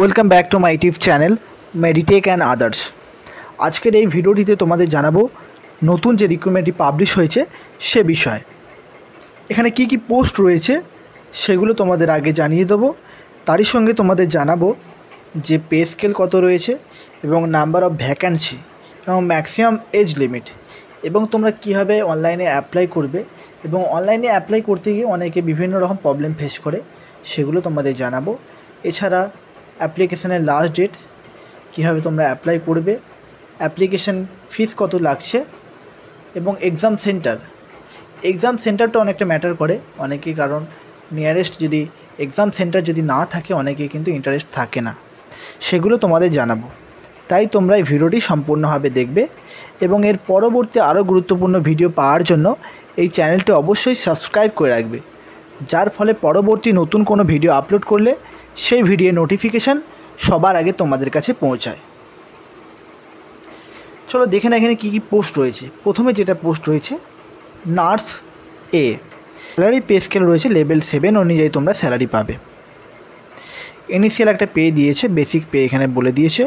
welcome back to my YouTube channel Meditech and others আজকের এই ভিডিওটিতে তোমাদের জানাবো নতুন যে রিক্রুটমেন্টটি পাবলিশ হয়েছে সে বিষয়ে এখানে কি কি পোস্ট রয়েছে সেগুলো তোমাদের আগে জানিয়ে দেবো তারই সঙ্গে তোমাদের জানাবো যে পে স্কেল কত রয়েছে এবং নাম্বার অফ ভ্যাকান্সি এবং ম্যাক্সিমাম এজ লিমিট এবং তোমরা কীভাবে অনলাইনে অ্যাপ্লাই করবে এবং অনলাইনে অ্যাপ্লাই করতে গিয়ে অনেকে বিভিন্ন রকম প্রবলেম ফেস করে সেগুলো তোমাদের জানাবো এছাড়া অ্যাপ্লিকেশানের লাস্ট ডেট কীভাবে তোমরা অ্যাপ্লাই করবে অ্যাপ্লিকেশান ফিস কত লাগছে এবং এক্সাম সেন্টার এক্সাম সেন্টারটা অনেকটা ম্যাটার করে অনেকেই কারণ নিয়ারেস্ট যদি এক্সাম সেন্টার যদি না থাকে অনেকে কিন্তু ইন্টারেস্ট থাকে না সেগুলো তোমাদের জানাবো তাই তোমরা এই ভিডিওটি সম্পূর্ণভাবে দেখবে এবং এর পরবর্তী আরও গুরুত্বপূর্ণ ভিডিও পাওয়ার জন্য এই চ্যানেলটি অবশ্যই সাবস্ক্রাইব করে রাখবে যার ফলে পরবর্তী নতুন কোনো ভিডিও আপলোড করলে সেই ভিডিও নোটিফিকেশান সবার আগে তোমাদের কাছে পৌঁছায় চলো দেখে না এখানে কী কী পোস্ট রয়েছে প্রথমে যেটা পোস্ট রয়েছে নার্স এ স্যালারি পে স্কেল রয়েছে লেভেল সেভেন অনুযায়ী তোমরা স্যালারি পাবে ইনিশিয়াল একটা পে দিয়েছে বেসিক পে এখানে বলে দিয়েছে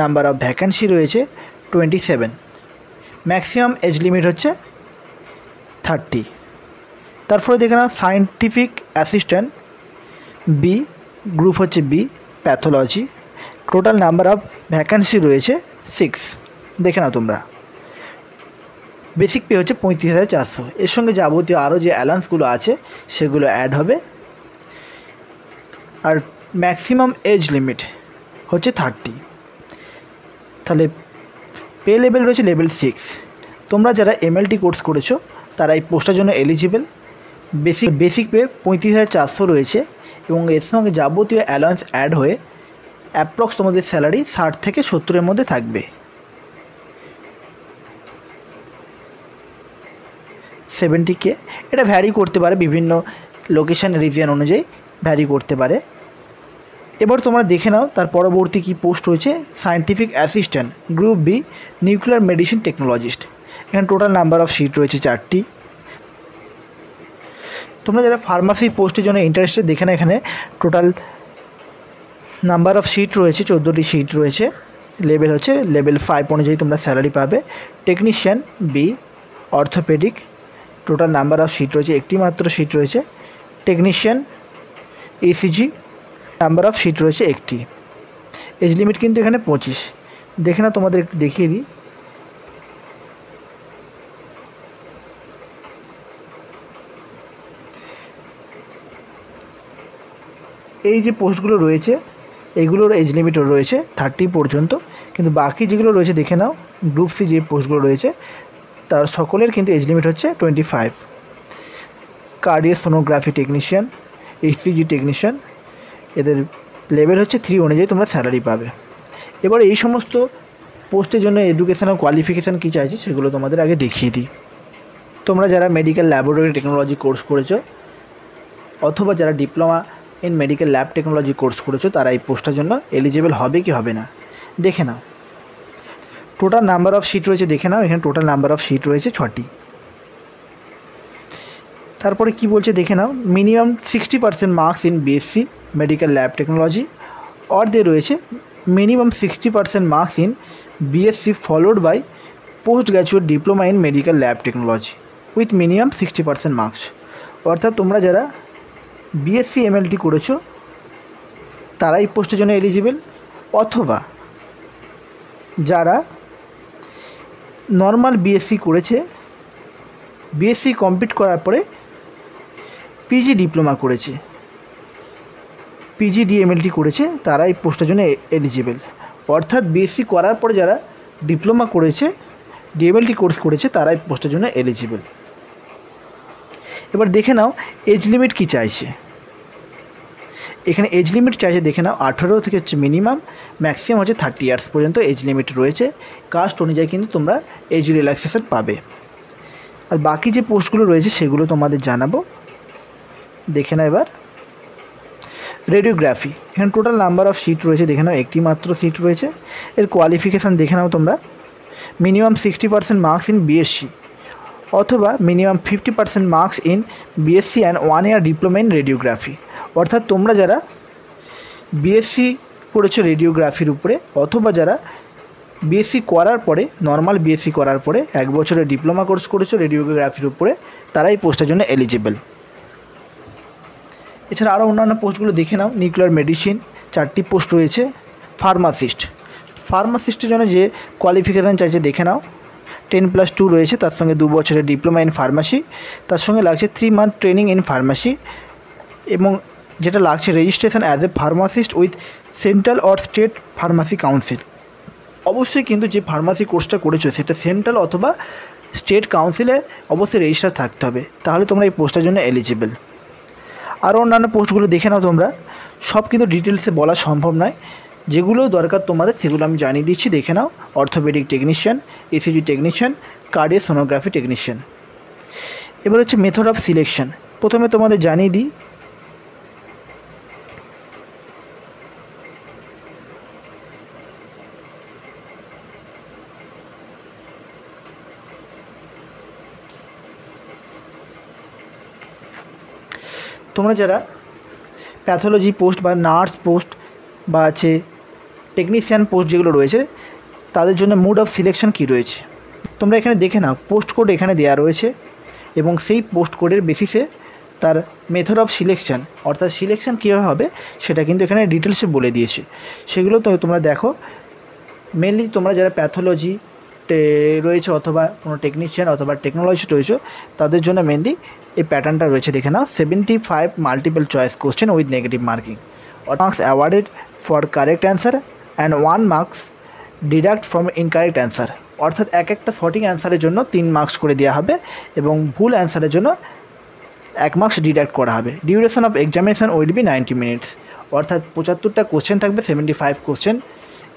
নাম্বার অফ ভ্যাকেন্সি রয়েছে twenty seven maximum age limit হচ্ছে থার্টি তারপরে দেখে নাও সায়েন্টিফিক অ্যাসিস্ট্যান্ট বি গ্রুপ হচ্ছে B pathology total number of vacancy রয়েছে সিক্স দেখে নাও তোমরা বেসিক পে হচ্ছে পঁয়ত্রিশ হাজার চারশো এর সঙ্গে যাবতীয় আরও যে অ্যালান্সগুলো আছে সেগুলো অ্যাড হবে আর ম্যাক্সিমাম এজ লিমিট হচ্ছে থার্টি তাহলে পে লেভেল রয়েছে লেভেল সিক্স তোমরা যারা এমএলটি কোর্স করেছো তারা এই পোস্টের জন্য এলিজিবেল বেসিক বেসিক পে পঁয়ত্রিশ হাজার চারশো রয়েছে এবং এর সঙ্গে যাবতীয় অ্যালায়েন্স অ্যাড হয়ে অ্যাপ্রক্স তোমাদের স্যালারি ষাট থেকে সত্তরের মধ্যে থাকবে সেভেন্টি কে এটা ভ্যারি করতে পারে বিভিন্ন লোকেশান রিজিয়ান অনুযায়ী ভ্যারি করতে পারে এবার তোমরা দেখে নাও তার পরবর্তী কী পোস্ট রয়েছে scientific assistant group B nuclear medicine technologist এখানে টোটাল নাম্বার অফ সিট রয়েছে চারটি তোমরা যারা ফার্মাসি পোস্টের জন্য ইন্টারেস্টেড দেখে না এখানে টোটাল নাম্বার অফ সিট রয়েছে চোদ্দোটি সিট রয়েছে লেভেল হচ্ছে লেভেল ফাইভ অনুযায়ী তোমরা স্যালারি পাবে technician B orthopedic total number of seat রয়েছে একটি মাত্র সিট রয়েছে technician ECG number of seat রয়েছে একটি এজ লিমিট কিন্তু এখানে পঁচিশ দেখে না তোমাদের একটু দেখিয়ে দিই এই যে পোস্টগুলো রয়েছে এগুলোর এজ লিমিট রয়েছে থার্টি পর্যন্ত কিন্তু বাকি যেগুলো রয়েছে দেখে নাও গ্রুপ সি যে পোস্টগুলো রয়েছে তার সকলের কিন্তু এজ লিমিট হচ্ছে twenty five cardiosonography technician HCG technician এদের লেভেল হচ্ছে থ্রি অনুযায়ী তোমরা স্যালারি পাবে এবার এই সমস্ত পোস্টের জন্য এডুকেশনাল কোয়ালিফিকেশান কী চাইছে সেগুলো তোমাদের আগে দেখিয়ে দিই তোমরা যারা মেডিকেল ল্যাবরেটরি টেকনোলজি কোর্স করেছো অথবা যারা diploma in medical lab technology course করেছো তারা এই পোস্টটার জন্য এলিজিবল হবে কি হবে না দেখে নাও টোটাল নাম্বার অফ সিট রয়েছে দেখে নাও এখানে টোটাল নাম্বার অফ সিট রয়েছে ছটি তারপরে কি বলছে দেখে নাও minimum sixty percent marks in BSc medical lab technology or দে রয়েছে minimum sixty percent marks in BSc followed by post graduate diploma in medical lab technology with minimum sixty percent marks অর্থাৎ তোমরা যারা বিএসসি এমএলটি করেছো তারা এই পোস্টের জন্য এলিজিবেল অথবা যারা নর্মাল বিএসসি করেছে বিএসসি কমপ্লিট করার পরে পিজি ডিপ্লোমা করেছে পিজি ডিএমএলটি করেছে তারা এই পোস্টের জন্য এলিজিবেল অর্থাৎ বিএসসি করার পরে যারা ডিপ্লোমা করেছে ডিএমএলটি কোর্স করেছে তারা এই পোস্টের জন্য এলিজিবেল এবার দেখে নাও এজ লিমিট কী চাইছে এখানে এজ লিমিট চাইছে দেখে নাও আঠেরো থেকে হচ্ছে মিনিমাম ম্যাক্সিমাম হচ্ছে থার্টি ইয়ার্স পর্যন্ত এজ লিমিট রয়েছে কাস্ট অনুযায়ী কিন্তু তোমরা এজ রিল্যাক্সেশন পাবে আর বাকি যে পোস্টগুলো রয়েছে সেগুলো তোমাদের জানাবো দেখে নাও এবার রেডিওগ্রাফি এখানে টোটাল নাম্বার অফ সিট রয়েছে দেখে নাও একটি মাত্র সিট রয়েছে এর কোয়ালিফিকেশান দেখে নাও তোমরা minimum sixty percent marks in BSc অথবা minimum fifty percent marks in BSc and one year diploma in radiography অর্থাৎ তোমরা যারা বিএসসি করেছো রেডিওগ্রাফির উপরে অথবা যারা বিএসসি করার পরে নর্মাল বিএসসি করার পরে এক বছরের ডিপ্লোমা কোর্স করেছো রেডিওগ্রাফির উপরে তারা এই পোস্টের জন্য এলিজিবল এছাড়া আরও অন্যান্য পোস্টগুলো দেখে নাও নিউক্লিয়ার মেডিসিন চারটি পোস্ট রয়েছে ফার্মাসিস্ট ফার্মাসিস্টের জন্য যে কোয়ালিফিকেশান চাইছে দেখে নাও টেন প্লাস টু রয়েছে তার সঙ্গে দু বছরের ডিপ্লোমা ইন ফার্মাসি তার সঙ্গে লাগছে three month training in pharmacy এবং যেটা লাগছে registration as a pharmacist with central or state pharmacy council অবশ্যই কিন্তু যে ফার্মাসি কোর্সটা করেছো সেটা সেন্ট্রাল অথবা স্টেট কাউন্সিলে অবশ্যই রেজিস্টার থাকতে হবে তাহলে তোমরা এই পোস্টটার জন্য এলিজিবল আরও অন্যান্য পোস্টগুলো দেখে নাও তোমরা সব কিন্তু ডিটেলসে বলা সম্ভব নয় যেগুলো দরকার তোমাদের সেগুলো আমি জানিয়ে দিচ্ছি দেখে নাও orthopedic technician ECG technician cardio sonography technician এবার হচ্ছে মেথড অফ সিলেকশন প্রথমে তোমাদের জানিয়ে দিই তোমরা যারা প্যাথোলজি পোস্ট বা নার্স পোস্ট বা আছে টেকনিশিয়ান পোস্ট যেগুলো রয়েছে তাদের জন্য মুড অফ সিলেকশন কি রয়েছে তোমরা এখানে দেখে নাও পোস্ট কোড এখানে দেয়া রয়েছে এবং সেই পোস্ট কোডের বেসিসে তার মেথড অফ সিলেকশান অর্থাৎ সিলেকশান কীভাবে হবে সেটা কিন্তু এখানে ডিটেলসে বলে দিয়েছে সেগুলো তো তোমরা দেখো মেনলি তোমরা যারা প্যাথোলজি রয়েছে অথবা কোনো টেকনিশিয়ান অথবা টেকনোলজিস্ট রয়েছে তাদের জন্য মেনলি এই প্যাটার্নটা রয়েছে দেখে নাও seventy five multiple choice question with negative marking marks awarded for correct answer and one marks deduct from incorrect answer অর্থাৎ এক একটা সঠিক অ্যান্সারের জন্য তিন মার্কস করে দেওয়া হবে এবং ভুল অ্যান্সারের জন্য এক মার্কস ডিডাক্ট করা হবে duration of examination will be ninety minutes অর্থাৎ পঁচাত্তরটা কোশ্চেন থাকবে seventy five question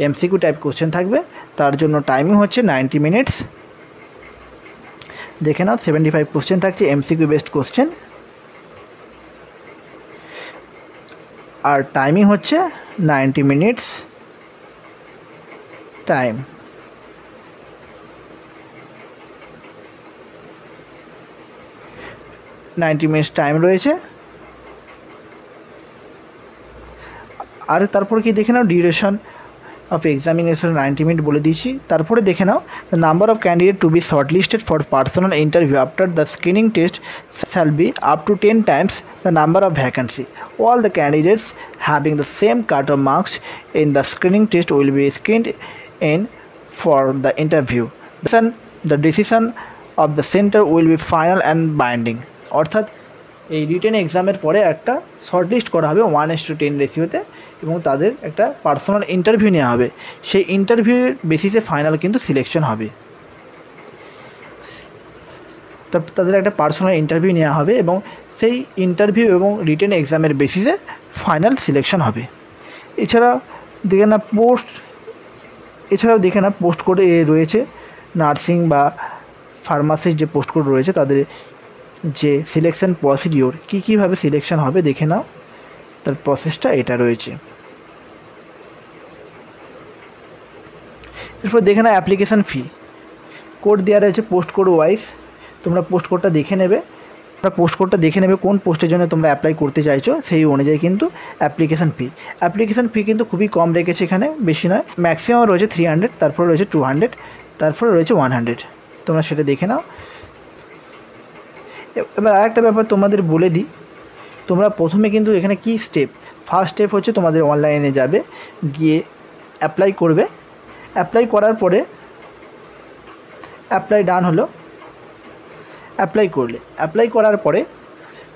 MCQ type question থাকবে তার জন্য টাইমিং হচ্ছে নাইনটি মিনিটস দেখে নাও সেভেন্টি ফাইভ কোশ্চেন থাকছে এমসিকিউ বেস্ট কোশ্চেন আর টাইমিং হচ্ছে ninety minutes time ninety minutes time রয়েছে আর তারপর কি দেখে নাও duration of examination 90 minute bole dichi tar pore dekhe the number of candidates to be shortlisted for personal interview after the screening test shall be up to 10 times the number of vacancy all the candidates having the same cutoff marks in the screening test will be screened in for the interview then the decision of the center will be final and binding orthat এই written এক্সামের পরে একটা shortlist করা হবে one is to ten রেশিওতে এবং তাদের একটা পার্সোনাল ইন্টারভিউ নেওয়া হবে সেই ইন্টারভিউয়ের বেসিসে ফাইনাল কিন্তু সিলেকশন হবে তাদের একটা পার্সোনাল ইন্টারভিউ নেওয়া হবে এবং সেই ইন্টারভিউ এবং রিটেন এক্সামের বেসিসে ফাইনাল সিলেকশন হবে এছাড়া দেখে না পোস্ট এছাড়াও দেখে না পোস্ট কোড রয়েছে নার্সিং বা ফার্মাসির যে পোস্ট কোড রয়েছে তাদের যে সিলেকশন প্রসিডিওর কী কীভাবে সিলেকশন হবে দেখে নাও তার প্রসেসটা এটা রয়েছে এরপর দেখে নাও অ্যাপ্লিকেশান ফি কোড দেওয়া রয়েছে পোস্ট কোড ওয়াইজ তোমরা পোস্ট কোডটা দেখে নেবে তোমরা পোস্ট কোডটা দেখে নেবে কোন পোস্টের জন্য তোমরা অ্যাপ্লাই করতে চাইছো সেই অনুযায়ী কিন্তু অ্যাপ্লিকেশান ফি অ্যাপ্লিকেশান ফি কিন্তু খুবই কম রেখেছে এখানে বেশি নয় ম্যাক্সিমাম রয়েছে থ্রি হান্ড্রেড তারপরে রয়েছে টু হান্ড্রেড তারপরে রয়েছে ওয়ান হান্ড্রেড তোমরা সেটা দেখে নাও এবার আরেকটা ব্যাপার তোমাদের বলে দিই তোমরা প্রথমে কিন্তু এখানে কি স্টেপ ফার্স্ট স্টেপ হচ্ছে তোমাদের অনলাইনে যাবে গিয়ে অ্যাপ্লাই করবে অ্যাপ্লাই করার পরে অ্যাপ্লাই ডান হলো অ্যাপ্লাই করলে অ্যাপ্লাই করার পরে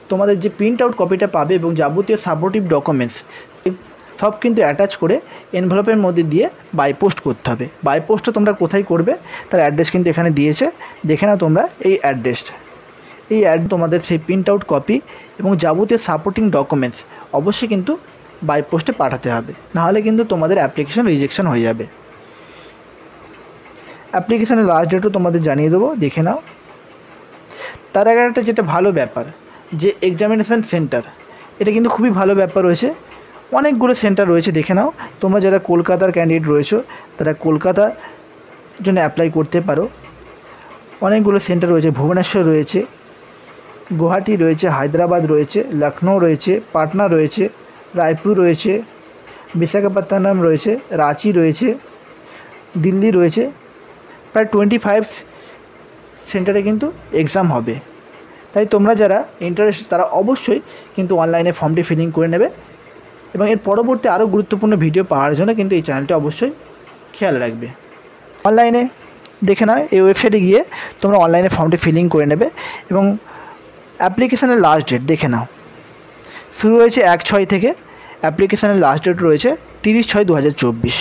তোমাদের যে প্রিন্ট আউট কপিটা পাবে এবং যাবতীয় সাপোর্টিভ ডকুমেন্টস সব কিন্তু অ্যাটাচ করে এনভেলপের মধ্যে দিয়ে বাই পোস্ট করতে হবে বাই পোস্টটা তোমরা কোথায় করবে তার অ্যাড্রেস কিন্তু এখানে দিয়েছে দেখে নাও তোমরা এই অ্যাড্রেসটা এই অ্যাড তোমাদের সেই প্রিন্ট আউট কপি এবং যাবতীয় সাপোর্টিং ডকুমেন্টস অবশ্যই কিন্তু বাই পোস্টে পাঠাতে হবে নাহলে কিন্তু তোমাদের অ্যাপ্লিকেশন রিজেকশন হয়ে যাবে অ্যাপ্লিকেশানের লাস্ট ডেটও তোমাদের জানিয়ে দেবো দেখে নাও তার আগে একটা যেটা ভালো ব্যাপার যে এক্সামিনেশান সেন্টার এটা কিন্তু খুবই ভালো ব্যাপার রয়েছে অনেকগুলো সেন্টার রয়েছে দেখে নাও তোমরা যারা কলকাতার ক্যান্ডিডেট রয়েছো তারা কলকাতার জন্য অ্যাপ্লাই করতে পারো অনেকগুলো সেন্টার রয়েছে ভুবনেশ্বর রয়েছে গুয়াহাটি রয়েছে হায়দ্রাবাদ রয়েছে লখনৌ রয়েছে পাটনা রয়েছে রায়পুর রয়েছে বিশাখাপত্তনম রয়েছে রাঁচি রয়েছে দিল্লি রয়েছে প্রায় টোয়েন্টি ফাইভ সেন্টারে কিন্তু এক্সাম হবে তাই তোমরা যারা ইন্টারেস্ট তারা অবশ্যই কিন্তু অনলাইনে ফর্মটি ফিলিং করে নেবে এবং এর পরবর্তী আরও গুরুত্বপূর্ণ ভিডিও পাওয়ার জন্য কিন্তু এই চ্যানেলটা অবশ্যই খেয়াল রাখবে অনলাইনে দেখে নাও এই ওয়েবসাইটে গিয়ে তোমরা অনলাইনে ফর্মটি ফিলিং করে নেবে এবং অ্যাপ্লিকেশানের লাস্ট ডেট দেখে নাও শুরু হয়েছে এক ছয় থেকে অ্যাপ্লিকেশানের লাস্ট ডেট রয়েছে তিরিশ ছয় দু হাজার চব্বিশ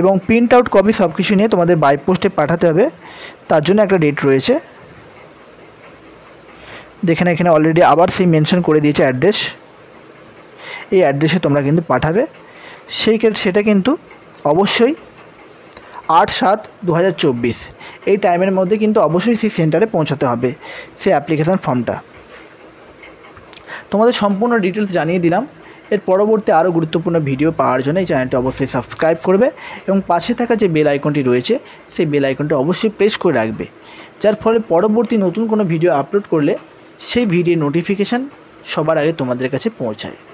এবং প্রিন্ট আউট কপি সব কিছু নিয়ে তোমাদের বাই পোস্টে পাঠাতে হবে তার জন্য একটা ডেট রয়েছে দেখেন এখানে অলরেডি আবার সেই মেনশন করে দিয়েছে অ্যাড্রেস এই অ্যাড্রেসে তোমরা কিন্তু পাঠাবে সেই সেটা কিন্তু অবশ্যই আট সাত দু এই টাইমের মধ্যে কিন্তু অবশ্যই সেই সেন্টারে পৌঁছাতে হবে সেই অ্যাপ্লিকেশান ফর্মটা তোমাদের সম্পূর্ণ ডিটেলস জানিয়ে দিলাম এর পরবর্তী আরও গুরুত্বপূর্ণ ভিডিও পাওয়ার জন্য এই চ্যানেলটি অবশ্যই সাবস্ক্রাইব করবে এবং পাশে থাকা যে বেল আইকনটি রয়েছে সেই বেল আইকনটি অবশ্যই প্রেস করে রাখবে যার ফলে পরবর্তী নতুন কোনো ভিডিও আপলোড করলে সেই ভিডিও নোটিফিকেশান সবার আগে তোমাদের কাছে পৌঁছায়